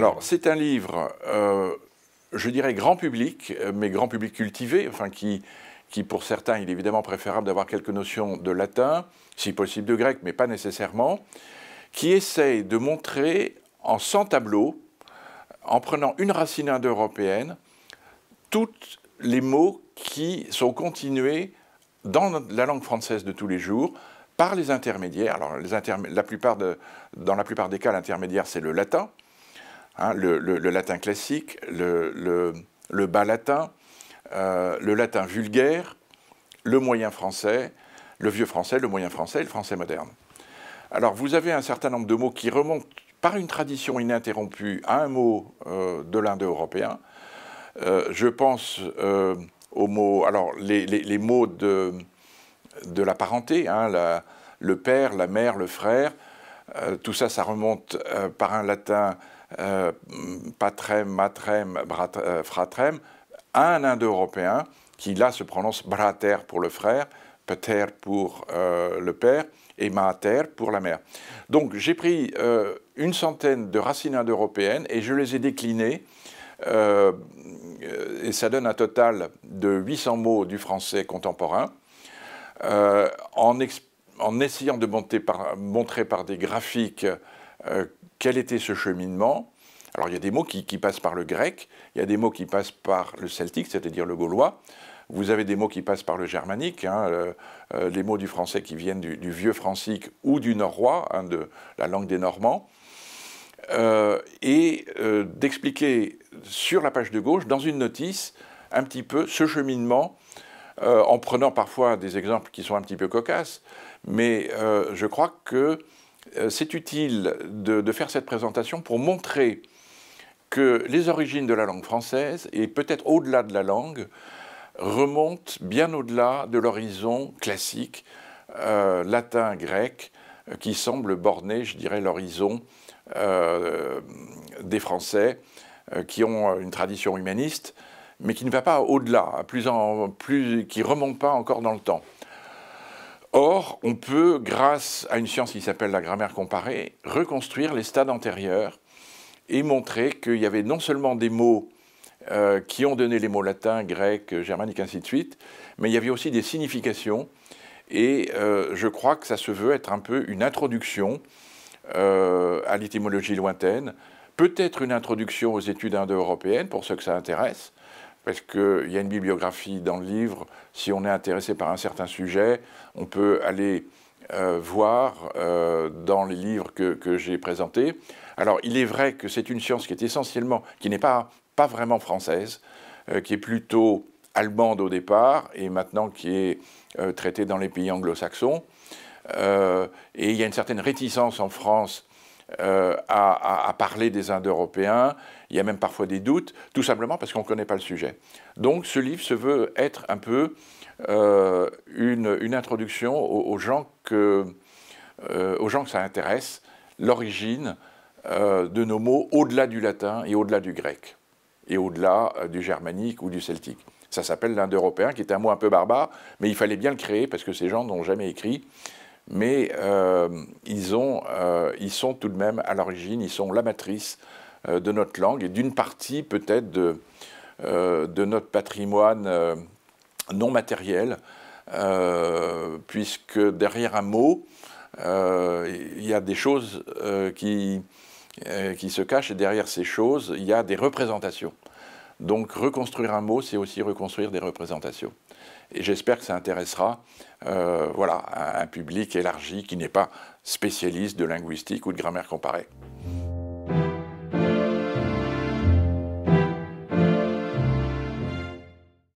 Alors, c'est un livre, euh, je dirais, grand public, euh, mais grand public cultivé, enfin, qui, pour certains, il est évidemment préférable d'avoir quelques notions de latin, si possible de grec, mais pas nécessairement, qui essaye de montrer en 100 tableaux, en prenant une racine indo-européenne, tous les mots qui sont continués dans la langue française de tous les jours par les intermédiaires. Alors, les la plupart de, dans la plupart des cas, l'intermédiaire, c'est le latin, Hein, le, latin classique, le, bas latin, euh, le latin vulgaire, le moyen français, le vieux français, le moyen français et le français moderne. Alors vous avez un certain nombre de mots qui remontent par une tradition ininterrompue à un mot euh, de l'indo-européen. Euh, je pense euh, aux mots, alors les, mots de, de, la parenté, hein, le père, la mère, le frère, tout ça, ça remonte par un latin euh, patrem, matrem, euh, fratrem, un indo-européen qui là se prononce brater pour le frère, pater pour euh, le père et mater pour la mère. Donc j'ai pris une centaine de racines indo-européennes et je les ai déclinées. et ça donne un total de 800 mots du français contemporain en, essayant de montrer par des graphiques euh, quel était ce cheminement. Alors il y a des mots qui, passent par le grec, il y a des mots qui passent par le celtique, c'est-à-dire le gaulois. Vous avez des mots qui passent par le germanique, hein, euh, euh, les mots du français qui viennent du, vieux francique ou du norrois, hein, de la langue des Normands. et d'expliquer sur la page de gauche, dans une notice, un petit peu ce cheminement en prenant parfois des exemples qui sont un petit peu cocasses, mais je crois que euh, c'est utile de, faire cette présentation pour montrer que les origines de la langue française, et peut-être au-delà de la langue, remontent bien au-delà de l'horizon classique euh, latin-grec euh, qui semble borner, je dirais, l'horizon des Français qui ont une tradition humaniste, mais qui ne va pas au-delà, plus, en, qui remonte pas encore dans le temps. Or, on peut, grâce à une science qui s'appelle la grammaire comparée, reconstruire les stades antérieurs et montrer qu'il y avait non seulement des mots euh, qui ont donné les mots latins, grecs, germaniques, ainsi de suite, mais il y avait aussi des significations. Et euh, je crois que ça se veut être un peu une introduction euh, à l'étymologie lointaine, peut-être une introduction aux études indo-européennes, pour ceux que ça intéresse, parce qu'il y a une bibliographie dans le livre. Si on est intéressé par un certain sujet, on peut aller euh, voir euh, dans les livres que, j'ai présentés. Alors, il est vrai que c'est une science qui est essentiellement, qui n'est pas, pas vraiment française, euh, qui est plutôt allemande au départ et maintenant qui est traitée dans les pays anglo-saxons. et il y a une certaine réticence en France euh, à, parler des Indo-Européens. Il y a même parfois des doutes, tout simplement parce qu'on ne connaît pas le sujet. Donc ce livre se veut être un peu euh, une, introduction aux, gens que, euh, aux gens que ça intéresse, l'origine de nos mots au-delà du latin et au-delà du grec, et au-delà du germanique ou du celtique. Ça s'appelle l'indo-européen, qui est un mot un peu barbare, mais il fallait bien le créer parce que ces gens n'ont jamais écrit mais euh, euh, ils, sont tout de même à l'origine, ils sont la matrice euh, de notre langue et d'une partie peut-être de, notre patrimoine non matériel, puisque derrière un mot, il y a des choses qui se cachent et derrière ces choses, il y a des représentations. Donc reconstruire un mot, c'est aussi reconstruire des représentations. Et j'espère que ça intéressera euh, voilà, un public élargi qui n'est pas spécialiste de linguistique ou de grammaire comparée.